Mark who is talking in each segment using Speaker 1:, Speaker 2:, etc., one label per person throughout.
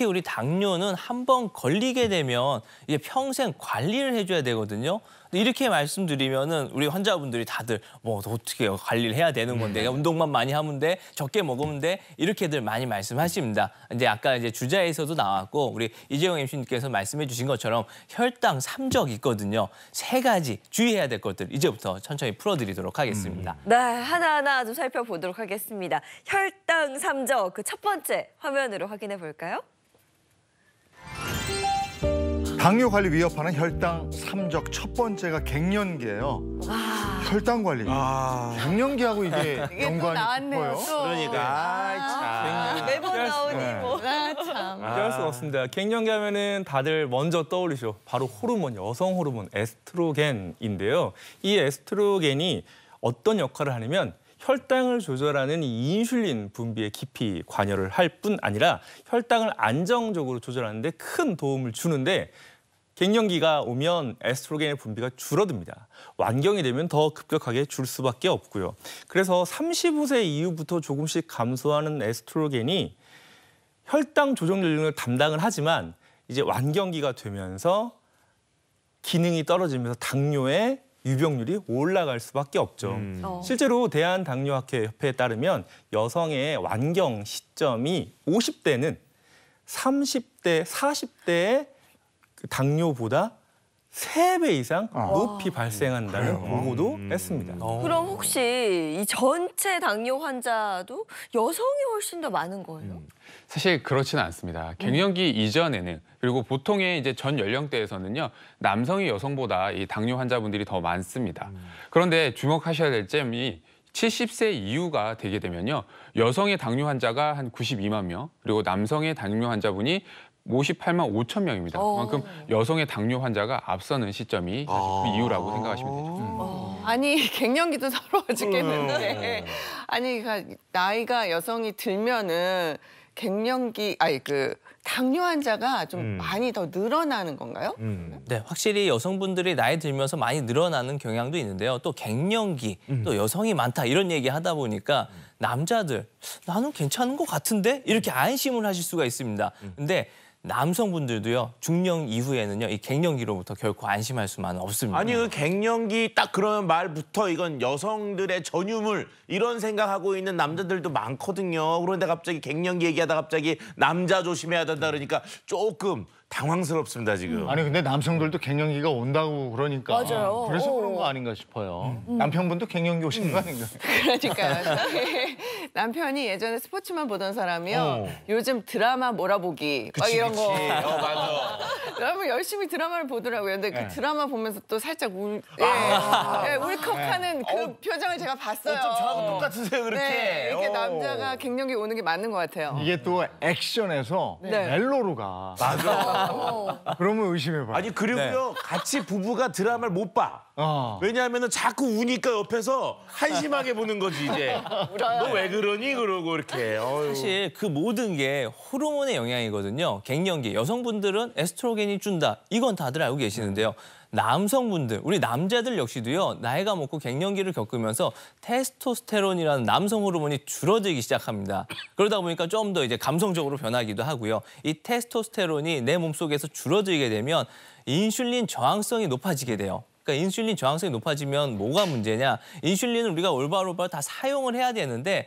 Speaker 1: 특히 우리 당뇨는 한 번 걸리게 되면 이제 평생 관리를 해줘야 되거든요. 이렇게 말씀드리면은 우리 환자분들이 다들 뭐 어떻게 관리를 해야 되는 건데 네. 운동만 많이 하면 돼 적게 먹으면 돼 이렇게들 많이 말씀하십니다. 이제 아까 이제 주자에서도 나왔고 우리 이재용 MC님께서 말씀해주신 것처럼 혈당 삼적 있거든요. 세 가지 주의해야 될 것들 이제부터 천천히 풀어드리도록 하겠습니다.
Speaker 2: 음. 네 하나하나 좀 살펴보도록 하겠습니다. 혈당 삼적 그 첫 번째 화면으로 확인해 볼까요?
Speaker 3: 당뇨관리 위협하는 혈당 삼적 첫 번째가 갱년기예요. 아 혈당 관리. 아 갱년기하고 이게, 이게 연관이 있고요. 그러니까 아, 참. 매번
Speaker 4: 나오니 뭐. 피할 수 뭐. 아,
Speaker 5: 아. 없습니다. 갱년기 하면은 다들 먼저 떠올리죠. 바로 호르몬, 여성 호르몬 에스트로겐인데요. 이 에스트로겐이 어떤 역할을 하냐면 혈당을 조절하는 이 인슐린 분비에 깊이 관여를 할 뿐 아니라 혈당을 안정적으로 조절하는 데 큰 도움을 주는데 갱년기가 오면 에스트로겐의 분비가 줄어듭니다. 완경이 되면 더 급격하게 줄 수밖에 없고요. 그래서 35세 이후부터 조금씩 감소하는 에스트로겐이 혈당 조정 연령을 담당을 하지만 이제 완경기가 되면서 기능이 떨어지면서 당뇨에 유병률이 올라갈 수밖에 없죠. 음. 어. 실제로 대한당뇨학회 협회에 따르면 여성의 완경 시점이 50대는 30대, 40대의 그 당뇨보다 세배 이상
Speaker 6: 아. 높이 아. 발생한다는 보고도 음. 했습니다. 어. 그럼
Speaker 2: 혹시 이 전체 당뇨 환자도 여성이 훨씬 더 많은 거예요? 음.
Speaker 6: 사실 그렇지는 않습니다. 음. 갱년기 이전에는 그리고 보통의 이제 전 연령대에서는요 남성이 여성보다 이 당뇨 환자분들이 더 많습니다. 그런데 주목하셔야 될 점이 70세 이후가 되게 되면요 여성의 당뇨 환자가 한 92만 명 그리고 남성의 당뇨 환자분이 58만 5천 명입니다. 어. 그만큼 여성의 당뇨 환자가 앞서는 시점이 사실 그 아. 이유라고 생각하시면 되죠.
Speaker 4: 어. 음. 아니 갱년기도 서러워 죽겠는데 네. 아니 그니까 나이가 여성이 들면은 갱년기 아니 그 당뇨 환자가 좀 음. 많이 더 늘어나는 건가요?
Speaker 1: 음. 네, 확실히 여성분들이 나이 들면서 많이 늘어나는 경향도 있는데요. 또 갱년기, 음. 또 여성이 많다 이런 얘기 하다 보니까 남자들 나는 괜찮은 것 같은데 이렇게 안심을 하실 수가 있습니다. 음. 근데 남성분들도요 중년 이후에는요 이 갱년기로부터 결코 안심할 수만은 없습니다.
Speaker 7: 아니 그 갱년기 딱 그런 말부터 이건 여성들의 전유물 이런 생각하고 있는 남자들도 많거든요. 그런데 갑자기 갱년기 얘기하다 갑자기 남자 조심해야 된다 그러니까 조금 당황스럽습니다
Speaker 3: 지금. 아니 근데 남성들도 갱년기가 온다고 그러니까 맞아요. 그래서 그런 어. 거 아닌가 싶어요. 음. 음. 남편분도 갱년기 오신 거 음. 아닌가요?
Speaker 4: 그러니까요. 남편이 예전에 스포츠만 보던 사람이요. 어. 요즘 드라마 몰아보기 막 이런 거. 어, 맞아. 여러분 열심히 드라마를 보더라고요. 근데 그 네. 드라마 보면서 또 살짝 울, 아. 예, 예, 울컥하는 네. 그 어, 표정을 제가 봤어요. 어, 저하고 똑같으세요, 그렇게. 네, 이렇게 오. 어. 남자가 갱년기 오는 게 맞는 것 같아요.
Speaker 3: 이게 또 액션에서 네. 네.
Speaker 7: 멜로로 가. 맞아. 어. 그러면 의심해봐. 아니, 그리고요, 네. 같이 부부가 드라마를 못 봐. 어. 왜냐하면 자꾸 우니까 옆에서 한심하게 보는 거지, 이제.
Speaker 3: 너왜
Speaker 1: 그러니? 그러고 이렇게. 어휴. 사실 그 모든 게 호르몬의 영향이거든요. 갱년기. 여성분들은 에스트로겐이 정신이 준다. 이건 다들 알고 계시는데요. 남성분들, 우리 남자들 역시도요. 나이가 먹고 갱년기를 겪으면서 테스토스테론이라는 남성 호르몬이 줄어들기 시작합니다. 그러다 보니까 좀 더 이제 감성적으로 변하기도 하고요. 이 테스토스테론이 내 몸속에서 줄어들게 되면 인슐린 저항성이 높아지게 돼요. 그러니까 인슐린 저항성이 높아지면 뭐가 문제냐? 인슐린은 우리가 올바로바로 올다 사용을 해야 되는데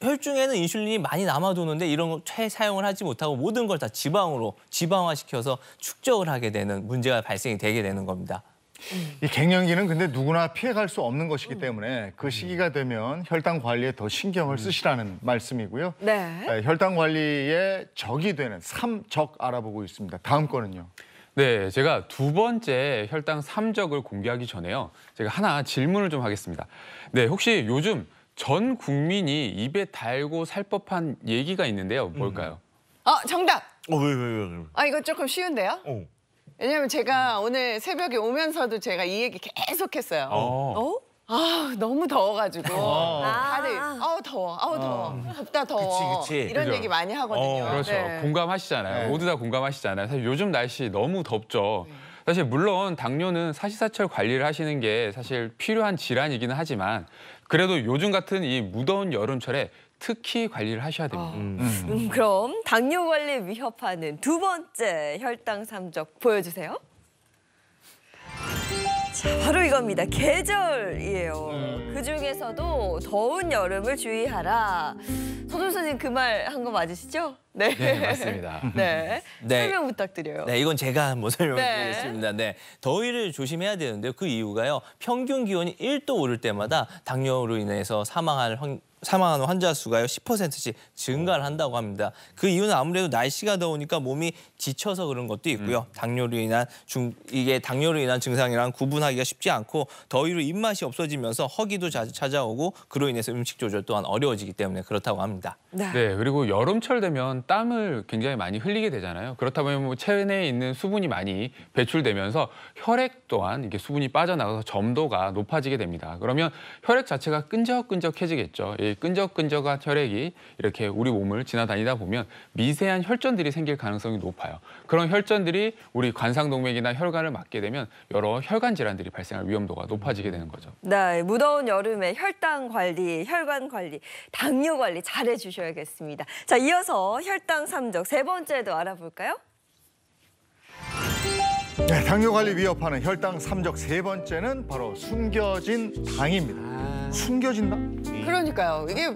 Speaker 1: 혈중에는 인슐린이 많이 남아도는데 이런 거 최사용을 하지 못하고 모든 걸 다 지방으로 지방화시켜서 축적을 하게 되는 문제가 발생이 되게 되는 겁니다.
Speaker 3: 이 갱년기는 근데 누구나 피해갈 수 없는 것이기 음. 때문에 그 음. 시기가 되면 혈당 관리에 더 신경을 음. 쓰시라는 말씀이고요. 네. 네 혈당 관리에 적이 되는 삼적 알아보고 있습니다. 다음 거는요.
Speaker 6: 네, 제가 두 번째 혈당 삼적을 공개하기 전에요. 제가 하나 질문을 좀 하겠습니다. 네, 혹시 요즘 전 국민이 입에 달고 살 법한 얘기가 있는데요. 음. 뭘까요? 어, 정답! 어, 왜, 왜, 왜? 왜.
Speaker 4: 아, 이거 조금 쉬운데요? 어. 왜냐면 제가 오늘 새벽에 오면서도 제가 이 얘기 계속 했어요. 어. 어? 어? 아 너무 더워가지고 다들 아. 아우 더워 아우 어. 더워 덥다 더워 그치, 그치. 이런 그죠. 얘기 많이 하거든요. 어, 그렇죠. 네.
Speaker 6: 공감하시잖아요. 네. 모두 다 공감하시잖아요. 사실 요즘 날씨 너무 덥죠. 네. 사실 물론 당뇨는 사시사철 관리를 하시는 게 사실 필요한 질환이기는 하지만 그래도 요즘 같은 이 무더운 여름철에 특히 관리를 하셔야 아. 됩니다. 아,
Speaker 2: 음, 그럼 당뇨 관리 위협하는 두 번째 혈당 삼적 보여주세요. 자, 바로 이겁니다. 계절이에요. 음. 그중에서도 더운 여름을 주의하라. 소준 선생님 그 말 한 거 맞으시죠? 네. 네 맞습니다.
Speaker 1: 네. 네. 설명
Speaker 4: 부탁드려요. 네, 이건
Speaker 1: 제가 한번 설명 드리겠습니다. 네. 네. 더위를 조심해야 되는데그 이유가요. 평균 기온이 1도 오를 때마다 당뇨로 인해서 사망할 확, 사망하는 환자 수가요 10%씩 증가를 한다고 합니다. 그 이유는 아무래도 날씨가 더우니까 몸이 지쳐서 그런 것도 있고요. 음. 당뇨로 인한 중 이게 당뇨로 인한 증상이랑 구분하기가 쉽지 않고 더위로 입맛이 없어지면서 허기도 자주 찾아오고 그로 인해서 음식 조절
Speaker 6: 또한 어려워지기 때문에 그렇다고 합니다. 네. 네 그리고 여름철 되면 땀을 굉장히 많이 흘리게 되잖아요. 그렇다 보면 뭐 체내에 있는 수분이 많이 배출되면서 혈액 또한 이렇게 수분이 빠져나가서 점도가 높아지게 됩니다. 그러면 혈액 자체가 끈적끈적해지겠죠. 예, 예, 끈적끈적한 혈액이 이렇게 우리 몸을 지나다니다 보면 미세한 혈전들이 생길 가능성이 높아요. 그런 혈전들이 우리 관상동맥이나 혈관을 막게 되면 여러 혈관 질환들이 발생할 위험도가 높아지게 되는 거죠.
Speaker 2: 네, 무더운 여름에 혈당 관리, 혈관 관리, 당뇨 관리 잘해 주셔야겠습니다. 자, 이어서 혈당 삼적 세 번째도 알아볼까요?
Speaker 3: 네, 당뇨 관리 위협하는 혈당 삼적 세 번째는 바로 숨겨진 당입니다. 아... 숨겨진다? 음.
Speaker 4: 그러니까요. 이게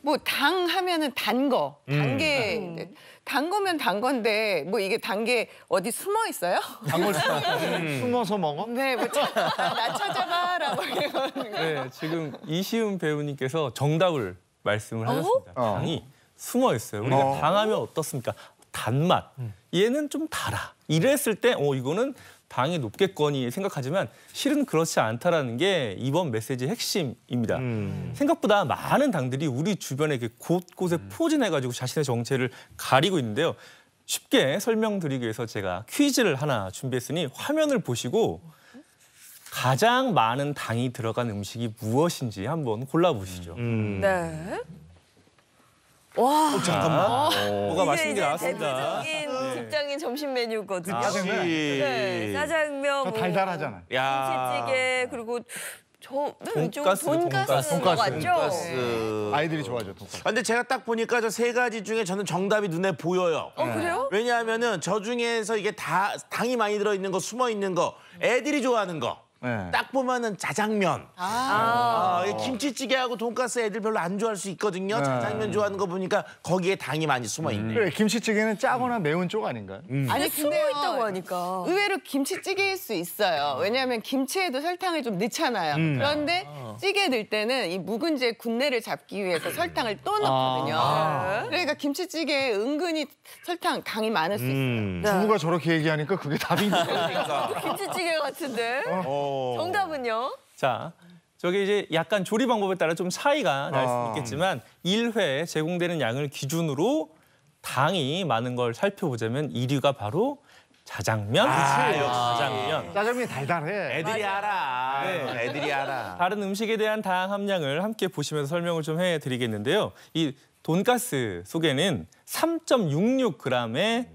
Speaker 4: 뭐 당 하면은 단 거, 단게 음. 음. 단 거면 단 건데 뭐 이게 단 게 어디 숨어 있어요? 단걸 음. 숨어서 먹어? 네, 뭐나 아, 찾아봐라고 이런.
Speaker 5: 네, 지금 이시은 배우님께서 정답을 말씀을 어? 하셨습니다. 어? 당이 숨어 있어요. 우리가 그러니까 어. 당하면 어떻습니까? 단맛, 음. 얘는 좀 달아. 이랬을 때 어, 이거는 당이 높겠거니 생각하지만 실은 그렇지 않다라는 게 이번 메시지의 핵심입니다. 음. 생각보다 많은 당들이 우리 주변에 곳곳에 음. 포진해가지고 자신의 정체를 가리고 있는데요. 쉽게 설명드리기 위해서 제가 퀴즈를 하나 준비했으니 화면을 보시고 가장 많은 당이 들어간 음식이 무엇인지 한번 골라보시죠. 음.
Speaker 4: 네. 와. 어, 잠깐만. 어. 뭐가 맛있는 게 나왔습니다.
Speaker 2: 대표적인 예. 직장인 점심 메뉴거든요. 짜장 아, 네, 짜장면. 뭐 달달하잖아.
Speaker 7: 야. 김치찌개
Speaker 2: 그리고 저 음, 돈가스, 돈가스, 돈가스, 돈가스,
Speaker 7: 네. 아이들이 좋아하죠, 돈가스. 아, 근데 제가 딱 보니까 저 세 가지 중에 저는 정답이 눈에 보여요. 어, 네. 그래요? 왜냐하면은 저 중에서 이게 다 당이 많이 들어있는 거, 숨어있는 거, 애들이 좋아하는 거. 네. 딱 보면은 짜장면. 아 어. 김치찌개하고 돈가스 애들 별로 안 좋아할 수 있거든요. 자장면 네. 좋아하는 거 보니까 거기에 당이 많이 숨어 음. 있네. 그래, 김치찌개는 짜거나 매운 쪽 아닌가요? 음. 아니 숨어 있다고
Speaker 4: 하니까. 의외로 김치찌개일 수 있어요. 왜냐하면 김치에도 설탕을 좀 넣잖아요. 음. 그런데 아. 찌개 넣을 때는 이 묵은지의 군내를 잡기 위해서 설탕을 또 아. 넣거든요. 아. 그러니까 김치찌개에 은근히 설탕 당이 많을 수
Speaker 5: 있어요.
Speaker 3: 부부가 네. 저렇게 얘기하니까 그게 답인 거예요.
Speaker 2: 김치찌개
Speaker 4: 같은데.
Speaker 5: 어.
Speaker 4: 정답은요?
Speaker 5: 자, 저게 이제 약간 조리 방법에 따라 좀 차이가 날수 아. 있겠지만 일회에 제공되는 양을 기준으로 당이 많은 걸 살펴보자면 1위가 바로 자장면. 아, 역시 자장면. 자장면 달달해. 애들이 알아. 네. 애들이 알아. 다른 음식에 대한 당 함량을 함께 보시면서 설명을 좀 해드리겠는데요. 이 돈가스 속에는 3.66g의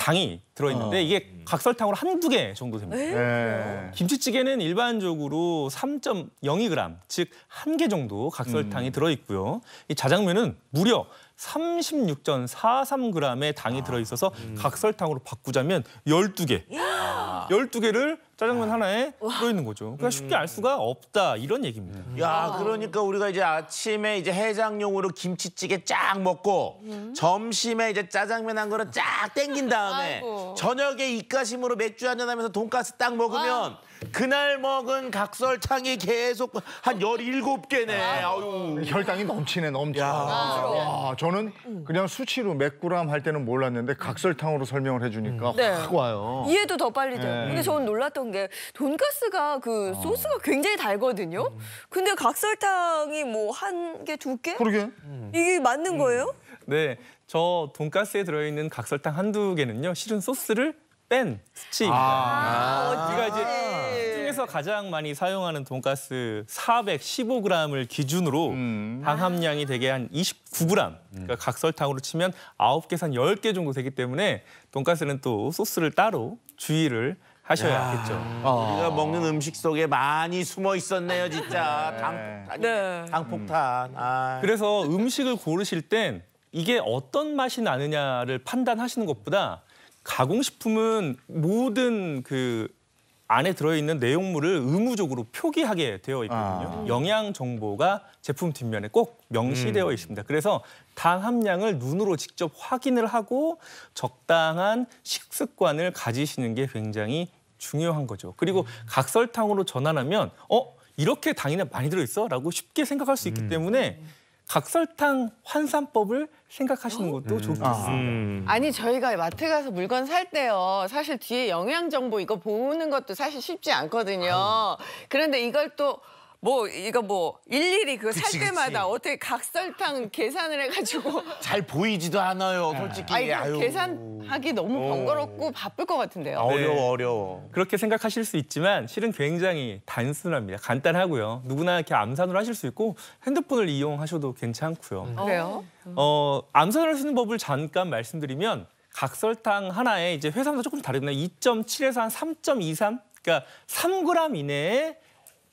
Speaker 5: 당이 들어있는데 어. 이게 각설탕으로 한 두 개 정도 됩니다. 네. 김치찌개는 일반적으로 3.02g, 즉 한 개 정도 각설탕이 음. 들어있고요. 이 자장면은 무려 36.43g의 당이 아. 들어있어서 음. 각설탕으로 바꾸자면 12개. 12개를 아. 짜장면 아. 하나에 들어있는 거죠. 그러니까 음. 쉽게 알 수가 없다 이런 얘기입니다.
Speaker 7: 음. 야, 그러니까 우리가 이제 아침에 이제 해장용으로 김치찌개 쫙 먹고 점심에 이제 짜장면 한 그릇 쫙 땡긴 다음에 저녁에 입가심으로 맥주 한잔 하면서 돈가스 딱 먹으면 그날 먹은 각설탕이 계속 한1 7 개네 아, 아유. 혈당이 넘치네 넘치네 와,
Speaker 3: 아, 저는 그냥 수치로 몇 그램 할 때는 몰랐는데 각설탕으로 설명을 해주니까 음. 네. 확 와요. 이해도
Speaker 2: 더 빨리 돼요. 네. 근데 저는 놀랐던 게 돈가스가 그 아. 소스가 굉장히 달거든요. 음. 근데 각설탕이 뭐 한 개, 두 개? 그러게. 음. 이게 맞는 거예요?
Speaker 5: 네, 저 돈가스에 들어있는 각설탕 한 두 개는요. 실은 소스를 뺀 스치입니다. 아, 우리가 이제 아. 중에서 가장 많이 사용하는 돈가스 415g을 기준으로 음. 항함량이 대개 한 29g. 그러니까 음. 각설탕으로 치면 9개 산 10개 정도 되기 때문에 돈가스는 또 소스를 따로 주의를 하셔야겠죠. 아. 어.
Speaker 7: 우리가 먹는 음식 속에 많이 숨어 있었네요, 진짜. 네. 당, 네. 당폭탄. 아.
Speaker 5: 그래서 음식을 고르실 땐 이게 어떤 맛이 나느냐를 판단하시는 것보다 가공식품은 모든 그 안에 들어있는 내용물을 의무적으로 표기하게 되어 있거든요. 아. 영양 정보가 제품 뒷면에 꼭 명시되어 음. 있습니다. 그래서 당 함량을 눈으로 직접 확인을 하고 적당한 식습관을 가지시는 게 굉장히 중요한 거죠. 그리고 음. 각설탕으로 전환하면 어 이렇게 당이 많이 들어있어라고 쉽게 생각할 수 있기 음. 때문에. 음. 각설탕 환산법을 생각하시는 것도 음. 좋겠습니다. 아. 음.
Speaker 4: 아니 저희가 마트 가서 물건 살 때요. 사실 뒤에 영양 정보 이거 보는 것도 사실 쉽지 않거든요. 아 그런데 이걸 또뭐 이거 뭐 일일이 그 살 때마다 그치. 어떻게 각설탕 계산을 해가지고 잘 보이지도 않아요 네. 솔직히 아니, 아유. 계산하기 너무 번거롭고 어. 바쁠 것 같은데요 아, 어려워 네.
Speaker 5: 어려워 그렇게 생각하실 수 있지만 실은 굉장히 단순합니다 간단하고요 누구나 이렇게 암산으로 하실 수 있고 핸드폰을 이용하셔도 괜찮고요 음. 그래요? 음. 어 암산을 쓰는 법을 잠깐 말씀드리면 각설탕 하나에 이제 회사마다 조금 다르거든요 2.7에서 한3.23 그러니까 3g 이내에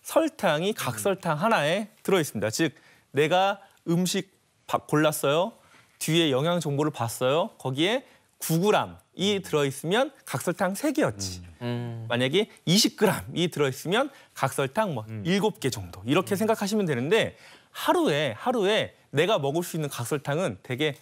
Speaker 5: 설탕이 각 설탕 하나에 들어있습니다. 즉 내가 음식 골랐어요. 뒤에 영양 정보를 봤어요. 거기에 9g이 음. 들어있으면 각설탕 3개였지. 음. 음. 만약에 20g이 들어있으면 각설탕 뭐 음. 7개 정도. 이렇게 음. 생각하시면 되는데 하루에 하루에 내가 먹을 수 있는 각설탕은 대개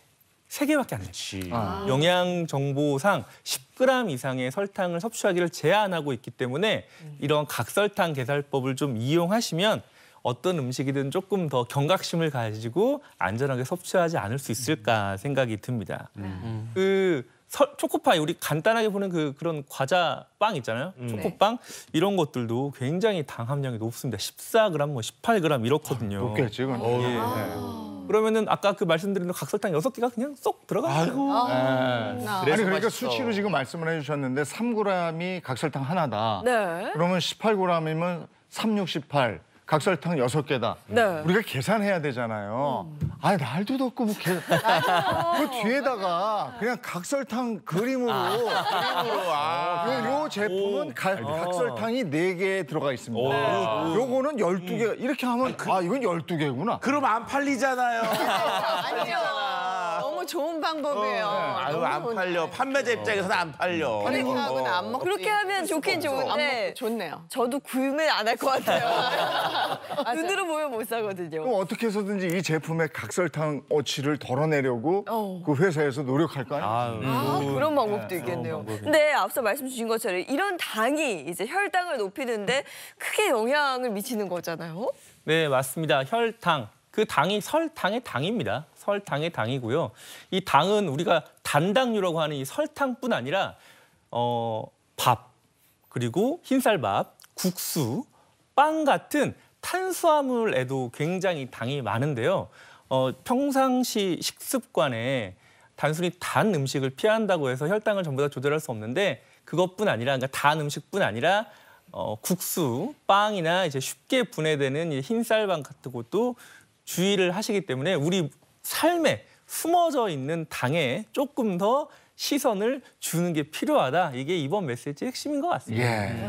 Speaker 5: 세개밖에안 됩니다. 아. 영양 정보상 10g 이상의 설탕을 섭취하기를 제한하고 있기 때문에 음. 이런 각설탕 계산법을 좀 이용하시면 어떤 음식이든 조금 더 경각심을 가지고 안전하게 섭취하지 않을 수 있을까 음. 생각이 듭니다. 음. 음. 그 서, 초코파이 우리 간단하게 보는 그 그런 과자 빵 있잖아요. 초코빵 이런 것들도 굉장히 당 함량이 높습니다. 14g 뭐 18g 이렇거든요. 높겠지, 그 예. 아. 그러면은 아까 그 말씀드린 각설탕 여섯 개가 그냥 쏙 들어가요. 아 네. 아니
Speaker 3: 그러니까 맛있어. 수치로 지금 말씀을 해주셨는데 3g이 각설탕 하나다. 네. 그러면 18g이면 368. 각설탕 여섯 개다. 네. 우리가 계산해야 되잖아요. 음. 아, 아니 날도 덥고 뭐 계산. 그 뒤에다가 그냥 각설탕 그림으로. 아. 그림으로. 아. 아. 요, 제품은 가, 각설탕이 네 개 들어가 있습니다. 오. 네. 요거는 열두 개. 음. 이렇게 하면 아, 그, 아 이건 열두 개구나. 그럼 안
Speaker 4: 팔리잖아요. 아니요. 좋은 방법이에요. 어, 네. 아유,
Speaker 7: 안 팔려. 판매자 입장에서는 안 팔려. 혈액하고안먹
Speaker 4: 그렇게 하면 좋긴 좋은데 좋네요. 저도 구매 안 할 것 같아요.
Speaker 2: 눈으로 보면 못 사거든요.
Speaker 3: 그럼 어떻게 해서든지 이 제품의 각설탕 어치를 덜어내려고 어. 그 회사에서 노력할 거 아니에요? 아유, 아, 그런 네,
Speaker 2: 방법도 있겠네요. 근데 앞서 말씀 주신 것처럼 이런 당이 이제 혈당을 높이는데 크게 영향을 미치는 거잖아요.
Speaker 5: 네, 맞습니다. 혈당. 그 당이 설탕의 당입니다. 설탕의 당이고요. 이 당은 우리가 단당류라고 하는 이 설탕뿐 아니라 어, 밥, 그리고 흰쌀밥, 국수, 빵 같은 탄수화물에도 굉장히 당이 많은데요. 어, 평상시 식습관에 단순히 단 음식을 피한다고 해서 혈당을 전부 다 조절할 수 없는데 그것뿐 아니라 그러니까 단 음식뿐 아니라 어, 국수, 빵이나 이제 쉽게 분해되는 흰쌀밥 같은 것도 주의를 하시기 때문에 우리 삶에 숨어져 있는 당에 조금 더 시선을 주는 게 필요하다. 이게 이번 메시지의 핵심인 것 같습니다. 예.